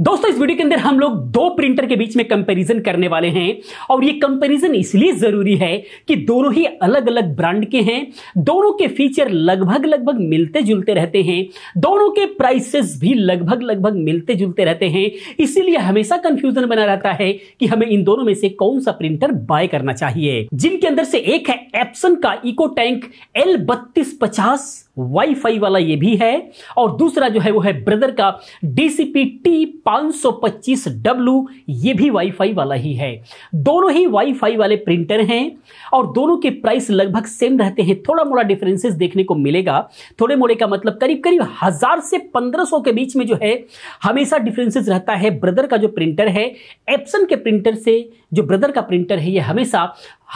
दोस्तों इस वीडियो के अंदर हम लोग दो प्रिंटर के बीच में कंपैरिजन करने वाले हैं और ये कंपैरिजन इसलिए ज़रूरी है कि दोनों ही अलग अलग ब्रांड के हैं दोनों के फीचर लगभग लगभग मिलते जुलते रहते हैं दोनों के प्राइसेस भी लगभग लगभग मिलते जुलते रहते हैं इसीलिए हमेशा कंफ्यूजन बना रहता है कि हमें इन दोनों में से कौन सा प्रिंटर बाय करना चाहिए जिनके अंदर से एक है एप्सन का इको टैंक एल बत्तीस पचास वाईफाई वाला ये भी है और दूसरा जो है वो है ब्रदर का डीसीपी टी पाँच सौ पच्चीस ये भी वाईफाई वाला ही है दोनों ही वाईफाई वाले प्रिंटर हैं और दोनों के प्राइस लगभग सेम रहते हैं थोड़ा मोड़ा डिफरेंसेस देखने को मिलेगा थोड़े मोड़े का मतलब करीब करीब हज़ार से पंद्रह सौ के बीच में जो है हमेशा डिफरेंसेस रहता है ब्रदर का जो प्रिंटर है एप्सन के प्रिंटर से जो ब्रदर का प्रिंटर है ये हमेशा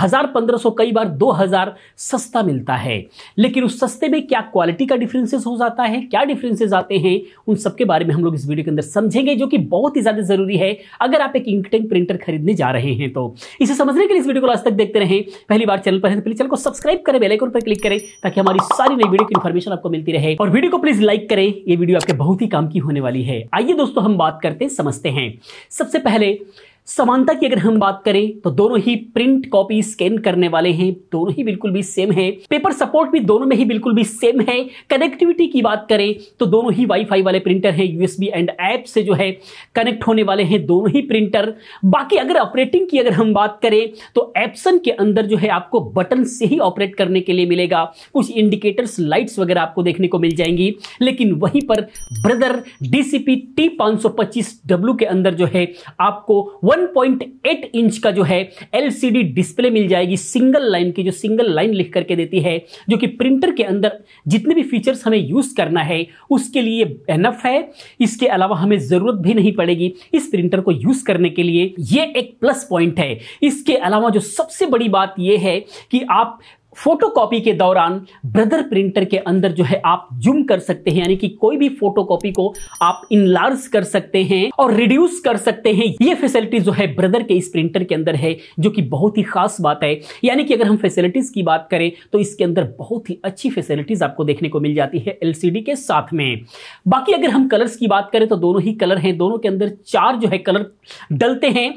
हजार पंद्रह सौ कई बार दो हजार सस्ता मिलता है लेकिन उस सस्ते में क्या क्वालिटी का डिफरेंसेस हो जाता है क्या डिफरेंसेस आते हैं उन सब के बारे में हम लोग इस वीडियो के अंदर समझेंगे जो कि बहुत ही ज़्यादा ज़रूरी है अगर आप एक इंकटेंक प्रिंटर खरीदने जा रहे हैं तो इसे समझने के लिए इस वीडियो को आज तक देखते रहे पहली बार चैनल पर है तो प्लीज चैनल को सब्सक्राइब करें बेलाइकन पर क्लिक करें ताकि हमारी सारी नई वीडियो की इन्फॉर्मेशन आपको मिलती रहे और वीडियो को प्लीज लाइक करें ये वीडियो आपके बहुत ही काम की होने वाली है आइए दोस्तों हम बात करते समझते हैं सबसे पहले समानता की अगर हम बात करें तो दोनों ही प्रिंट कॉपी स्कैन करने वाले हैं दोनों ही बिल्कुल भी सेम है पेपर सपोर्ट भी दोनों में ही बिल्कुल भी सेम है कनेक्टिविटी की बात करें तो दोनों ही वाईफाई वाले प्रिंटर हैं यूएसबी एंड ऐप से जो है कनेक्ट होने वाले हैं दोनों ही प्रिंटर बाकी अगर ऑपरेटिंग की अगर हम बात करें तो एप्सन के अंदर जो है आपको बटन से ही ऑपरेट करने के लिए मिलेगा कुछ इंडिकेटर्स लाइट्स वगैरह आपको देखने को मिल जाएंगी लेकिन वहीं पर ब्रदर डीसीपी टी पांच के अंदर जो है आपको वन 1.8 इंच का जो है एलसीडी डिस्प्ले मिल जाएगी सिंगल लाइन की जो सिंगल लाइन लिख करके देती है जो कि प्रिंटर के अंदर जितने भी फीचर्स हमें यूज़ करना है उसके लिए एनफ है इसके अलावा हमें ज़रूरत भी नहीं पड़ेगी इस प्रिंटर को यूज़ करने के लिए ये एक प्लस पॉइंट है इसके अलावा जो सबसे बड़ी बात यह है कि आप फोटोकॉपी के दौरान ब्रदर प्रिंटर के अंदर जो है आप जूम कर सकते हैं यानी कि कोई भी फोटोकॉपी को आप इनलार्ज कर सकते हैं और रिड्यूस कर सकते हैं ये फैसिलिटी जो है ब्रदर के इस प्रिंटर के अंदर है जो कि बहुत ही खास बात है यानी कि अगर हम फैसिलिटीज की बात करें तो इसके अंदर बहुत ही अच्छी फैसिलिटीज आपको देखने को मिल जाती है एलसीडी के साथ में बाकी अगर हम कलर्स की बात करें तो दोनों ही कलर हैं दोनों के अंदर चार जो है कलर डलते हैं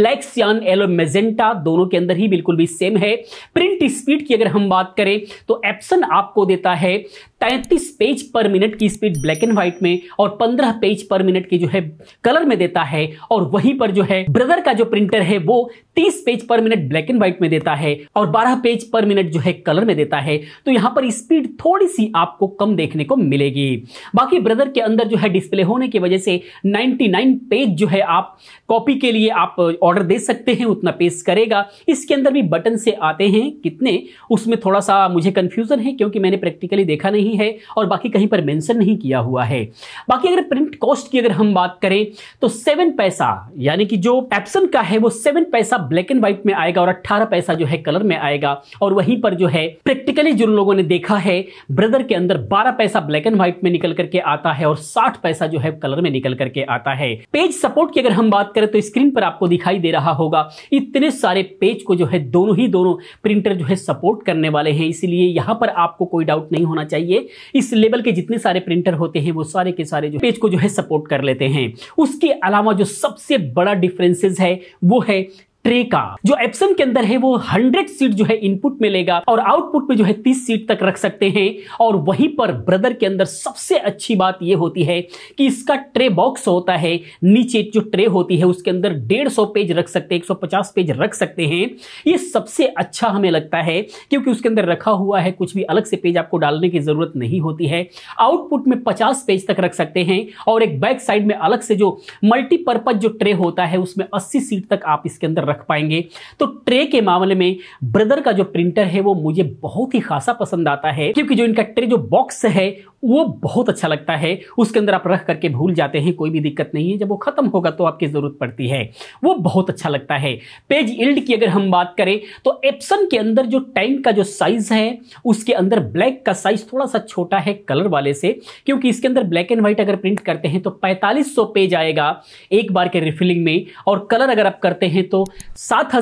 ब्लैक सियान एलो मेजेंटा दोनों के अंदर ही बिल्कुल भी सेम है प्रिंट स्पीड की अगर अगर हम बात करें तो एप्सन आपको देता है तैंतीस पेज पर मिनट की स्पीड ब्लैक एंड व्हाइट में और पंद्रह पेज पर मिनट की जो है कलर में देता है और वहीं पर जो है ब्रदर का जो प्रिंटर है वो तीस पेज पर मिनट ब्लैक एंड व्हाइट में देता है और बारह पेज पर मिनट जो है कलर में देता है तो यहाँ पर स्पीड थोड़ी सी आपको कम देखने को मिलेगी बाकी ब्रदर के अंदर जो है डिस्प्ले होने की वजह से नाइन पेज जो है आप कॉपी के लिए आप ऑर्डर दे सकते हैं उतना पेज करेगा इसके अंदर भी बटन से आते हैं कितने उसमें थोड़ा सा मुझे कंफ्यूजन है क्योंकि मैंने प्रैक्टिकली देखा नहीं नहीं है और बाकी कहीं पर मेंशन नहीं किया हुआ है बाकी अगर प्रिंट कॉस्ट की अगर हम बात करें तो सेवन पैसा यानी कि जो एप्सन का है वो सेवन पैसा ब्लैक एंड व्हाइट में आएगा और अट्ठारह पैसा जो है कलर में आएगा और वहीं पर जो है प्रैक्टिकली जिन लोगों ने देखा है ब्रदर के अंदर बारह पैसा ब्लैक एंड व्हाइट में निकल करके आता है और साठ पैसा जो है कलर में निकल करके आता है पेज सपोर्ट की अगर हम बात करें तो स्क्रीन पर आपको दिखाई दे रहा होगा इतने सारे पेज को जो है दोनों ही दोनों प्रिंटर जो है सपोर्ट करने वाले हैं इसीलिए यहां पर आपको कोई डाउट नहीं होना चाहिए लिए इस लेवल के जितने सारे प्रिंटर होते हैं वो सारे के सारे जो पेज को जो है सपोर्ट कर लेते हैं उसके अलावा जो सबसे बड़ा डिफरेंसेस है वो है ट्रे का जो एप्सन के अंदर है वो हंड्रेड सीट जो है इनपुट में लेगा और आउटपुट में जो है तीस सीट तक रख सकते हैं और वहीं पर ब्रदर के अंदर सबसे अच्छी बात यह होती है कि इसका ट्रे बॉक्स होता है नीचे जो ट्रे होती है उसके अंदर डेढ़ सौ पेज रख सकते हैं एक पेज रख सकते हैं ये सबसे अच्छा हमें लगता है क्योंकि उसके अंदर रखा हुआ है कुछ भी अलग से पेज आपको डालने की जरूरत नहीं होती है आउटपुट में पचास पेज तक रख सकते हैं और एक बैक साइड में अलग से जो मल्टीपर्पज जो ट्रे होता है उसमें अस्सी सीट तक आप इसके अंदर रख रख पाएंगे तो ट्रे के मामले में ब्रदर का जो प्रिंटर है वो मुझे बहुत ही खासा पसंद आता है क्योंकि जो इनका ट्रे जो बॉक्स है वो बहुत अच्छा लगता है उसके अंदर आप रख करके भूल जाते हैं कोई भी दिक्कत नहीं है जब वो ख़त्म होगा तो आपकी ज़रूरत पड़ती है वो बहुत अच्छा लगता है पेज इल्ड की अगर हम बात करें तो एप्सन के अंदर जो टैंक का जो साइज़ है उसके अंदर ब्लैक का साइज़ थोड़ा सा छोटा है कलर वाले से क्योंकि इसके अंदर ब्लैक एंड व्हाइट अगर प्रिंट करते हैं तो पैंतालीस पेज आएगा एक बार के रिफिलिंग में और कलर अगर आप करते हैं तो सात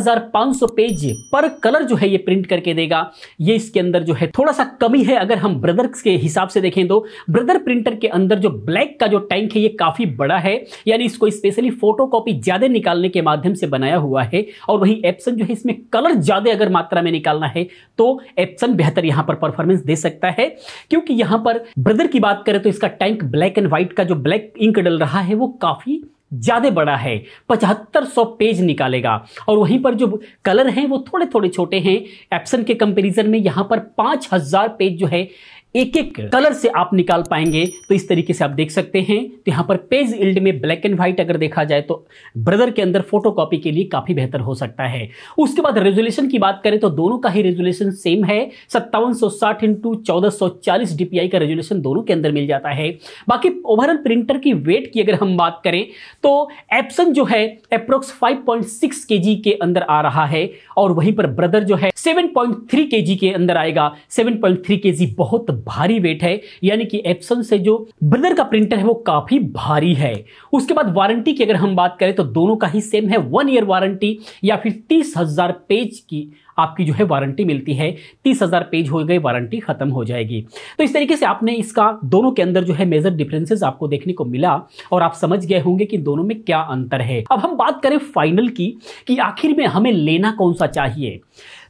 पेज पर कलर जो है ये प्रिंट करके देगा ये इसके अंदर जो है थोड़ा सा कमी है अगर हम ब्रदर्स के हिसाब से देखें दो ब्रदर प्रिंटर के अंदर जो ब्लैक का जो टैंक है ये काफ़ी बड़ा है यानी इसको स्पेशली फोटो कॉपी ज़्यादा निकालने के माध्यम से बनाया हुआ है और वही एप्सन जो है इसमें कलर ज़्यादा अगर मात्रा में निकालना है तो एप्सन बेहतर यहां पर परफॉर्मेंस दे सकता है क्योंकि यहां पर ब्रदर की बात करें तो इसका टैंक ब्लैक एंड व्हाइट का जो ब्लैक इंक डल रहा है वो काफ़ी ज़्यादा बड़ा है पचहत्तर सौ पेज निकालेगा और वहीं पर जो कलर हैं वो थोड़े थोड़े छोटे हैं एप्सन के कंपैरिजन में यहां पर पांच हज़ार पेज जो है एक एक कलर से आप निकाल पाएंगे तो इस तरीके से आप देख सकते हैं तो यहां पर पेज इल्ड में ब्लैक एंड व्हाइट अगर देखा जाए तो ब्रदर के अंदर फोटो कॉपी के लिए काफ़ी बेहतर हो सकता है उसके बाद रेजोल्यूशन की बात करें तो दोनों का ही रेजोल्यूशन सेम है सत्तावन सौ साठ इंटू चौदह सौ चालीस डीपीआई का रेजोल्यूशन दोनों के अंदर मिल जाता है बाकी ओवरऑल प्रिंटर की वेट की अगर हम बात करें तो एप्सन जो है अप्रोक्स पॉइंट सिक्स के अंदर आ रहा है और वहीं पर ब्रदर जो है पॉइंट थ्री के अंदर आएगा के जी बहुत भारी वेट है यानी कि एप्सन से जो ब्रदर का प्रिंटर है वो काफी भारी है उसके बाद वारंटी की अगर हम बात करें तो दोनों का ही सेम है वन ईयर वारंटी या फिर तीस हजार पेज की आपकी जो है वारंटी मिलती है तीस हज़ार पेज हो गई वारंटी ख़त्म हो जाएगी तो इस तरीके से आपने इसका दोनों के अंदर जो है मेजर डिफरेंसेस आपको देखने को मिला और आप समझ गए होंगे कि दोनों में क्या अंतर है अब हम बात करें फाइनल की कि आखिर में हमें लेना कौन सा चाहिए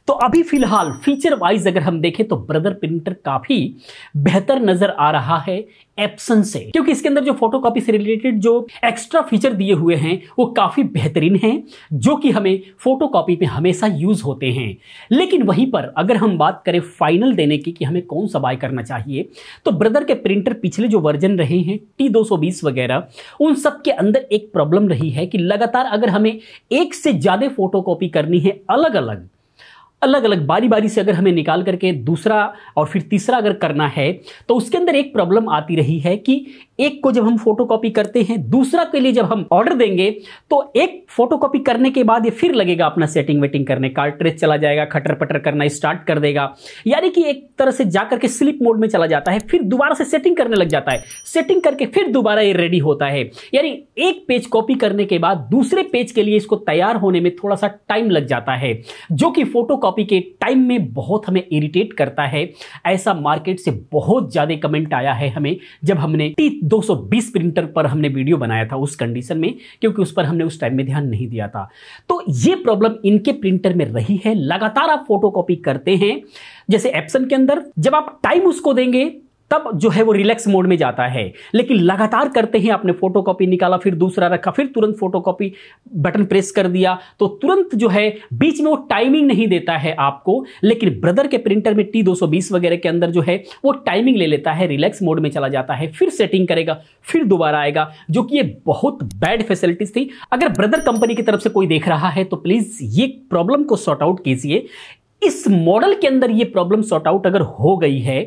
तो अभी फिलहाल फीचर वाइज अगर हम देखें तो ब्रदर प्रिंटर काफ़ी बेहतर नज़र आ रहा है एप्सन से क्योंकि इसके अंदर जो फोटोकॉपी से रिलेटेड जो एक्स्ट्रा फीचर दिए हुए हैं वो काफ़ी बेहतरीन हैं जो कि हमें फोटोकॉपी में हमेशा यूज़ होते हैं लेकिन वहीं पर अगर हम बात करें फाइनल देने की कि हमें कौन सा बाय करना चाहिए तो ब्रदर के प्रिंटर पिछले जो वर्जन रहे हैं टी दो वगैरह उन सब के अंदर एक प्रॉब्लम रही है कि लगातार अगर हमें एक से ज़्यादा फोटोकॉपी करनी है अलग अलग अलग अलग बारी बारी से अगर हमें निकाल करके दूसरा और फिर तीसरा अगर करना है तो उसके अंदर एक प्रॉब्लम आती रही है कि एक को जब हम फोटोकॉपी करते हैं दूसरा के लिए जब हम ऑर्डर देंगे तो एक फोटोकॉपी करने के बाद ये फिर लगेगा अपना सेटिंग वेटिंग करने कार्ट्रेज चला जाएगा खटर पटर करना स्टार्ट कर देगा यानी कि एक तरह से जाकर के स्लिप मोड में चला जाता है फिर दोबारा से सेटिंग करने लग जाता है सेटिंग करके फिर दोबारा ये रेडी होता है यानी एक पेज कॉपी करने के बाद दूसरे पेज के लिए इसको तैयार होने में थोड़ा सा टाइम लग जाता है जो कि फोटो कॉपी के टाइम में बहुत हमें इरिटेट करता है ऐसा मार्केट से बहुत ज़्यादा कमेंट आया है हमें जब हमने टी दो प्रिंटर पर हमने वीडियो बनाया था उस कंडीशन में क्योंकि उस पर हमने उस टाइम में ध्यान नहीं दिया था तो ये प्रॉब्लम इनके प्रिंटर में रही है लगातार आप फोटो करते हैं जैसे एप्सन के अंदर जब आप टाइम उसको देंगे तब जो है वो रिलैक्स मोड में जाता है लेकिन लगातार करते हैं आपने फोटोकॉपी निकाला फिर दूसरा रखा फिर तुरंत फोटोकॉपी बटन प्रेस कर दिया तो तुरंत जो है बीच में वो टाइमिंग नहीं देता है आपको लेकिन ब्रदर के प्रिंटर में टी 220 वगैरह के अंदर जो है वो टाइमिंग ले लेता है रिलैक्स मोड में चला जाता है फिर सेटिंग करेगा फिर दोबारा आएगा जो कि ये बहुत बैड फैसिलिटीज थी अगर ब्रदर कंपनी की तरफ से कोई देख रहा है तो प्लीज़ ये प्रॉब्लम को सॉर्ट आउट कीजिए इस मॉडल के अंदर ये प्रॉब्लम सॉर्ट आउट अगर हो गई है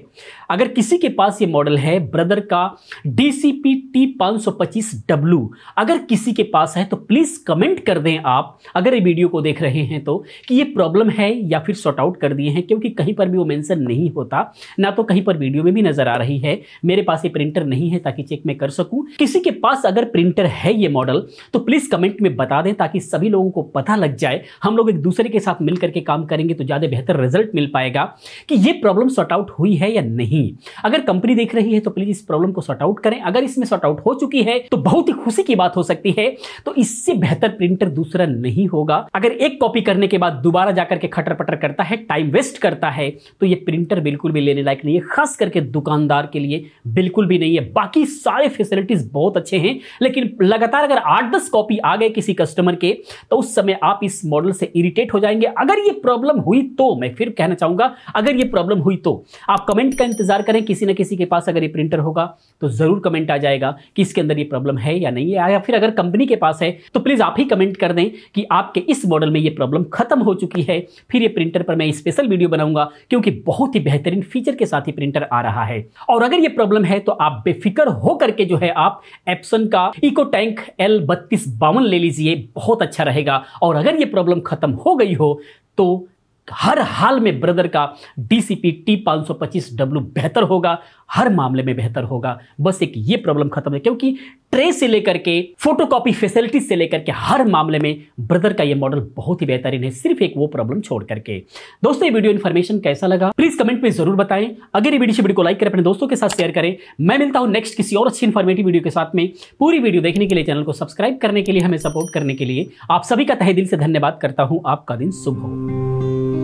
अगर किसी के पास ये मॉडल है ब्रदर का डी सी पी टी पाँच सौ पच्चीस डब्लू अगर किसी के पास है तो प्लीज़ कमेंट कर दें आप अगर ये वीडियो को देख रहे हैं तो कि ये प्रॉब्लम है या फिर सॉर्ट आउट कर दिए हैं क्योंकि कहीं पर भी वो मेंशन नहीं होता ना तो कहीं पर वीडियो में भी नज़र आ रही है मेरे पास ये प्रिंटर नहीं है ताकि चेक मैं कर सकूँ किसी के पास अगर प्रिंटर है ये मॉडल तो प्लीज़ कमेंट में बता दें ताकि सभी लोगों को पता लग जाए हम लोग एक दूसरे के साथ मिल करके काम करेंगे तो ज़्यादा ज़्यादा बेहतर रिजल्ट मिल पाएगा कि ये प्रॉब्लम सॉर्ट आउट हुई है या नहीं अगर कंपनी देख रही है तो प्लीज़ इस प्रॉब्लम को सॉर्ट आउट करें अगर इसमें सॉर्ट आउट हो चुकी है तो बहुत ही खुशी की बात हो सकती है तो इससे बेहतर प्रिंटर दूसरा नहीं होगा अगर एक कॉपी करने के बाद दोबारा जाकर के खटर पटर करता है टाइम वेस्ट करता है तो यह प्रिंटर बिल्कुल भी लेने लायक नहीं है खास करके दुकानदार के लिए बिल्कुल भी नहीं है बाकी सारे फैसिलिटीज बहुत अच्छे हैं लेकिन लगातार अगर आठ दस कॉपी आ गए किसी कस्टमर के तो उस समय आप इस मॉडल से इरिटेट हो जाएंगे अगर ये प्रॉब्लम हुई तो मैं फिर कहना चाहूंगा अगर ये प्रॉब्लम हुई तो आप कमेंट का इंतजार करें किसी ना किसी के पास अगर ये प्रिंटर होगा तो ज़रूर कमेंट आ जाएगा कि इसके अंदर ये प्रॉब्लम है या नहीं है या फिर अगर कंपनी के पास है तो प्लीज़ आप ही कमेंट कर दें कि आपके इस मॉडल में ये प्रॉब्लम खत्म हो चुकी है फिर ये प्रिंटर पर मैं स्पेशल वीडियो बनाऊंगा क्योंकि बहुत ही बेहतरीन फीचर के साथ ही प्रिंटर आ रहा है और अगर ये प्रॉब्लम है तो आप बेफिक्र होकर के जो है आप एप्सन का इको टैंक एल बत्तीस बावन ले लीजिए बहुत अच्छा रहेगा और अगर ये प्रॉब्लम खत्म हो गई हो तो हर हाल में ब्रदर का डीसीपी टी डब्ल्यू बेहतर होगा हर मामले में बेहतर होगा बस एक ये प्रॉब्लम खत्म है क्योंकि ट्रे से लेकर के फोटोकॉपी फैसिलिटी से लेकर के हर मामले में ब्रदर का ये मॉडल बहुत ही बेहतरीन है सिर्फ एक वो प्रॉब्लम छोड़ करके दोस्तों ये वीडियो इन्फॉर्मेशन कैसा लगा प्लीज कमेंट में जरूर बताएं अगर ये वीडियो वीडियो को लाइक करें अपने दोस्तों के साथ शेयर करें मैं मिलता हूं नेक्स्ट किसी और अच्छी इन्फॉर्मेटिव वीडियो के साथ में पूरी वीडियो देखने के लिए चैनल को सब्सक्राइब करने के लिए हमें सपोर्ट करने के लिए आप सभी का तहे दिल से धन्यवाद करता हूं आपका दिन शुभ हो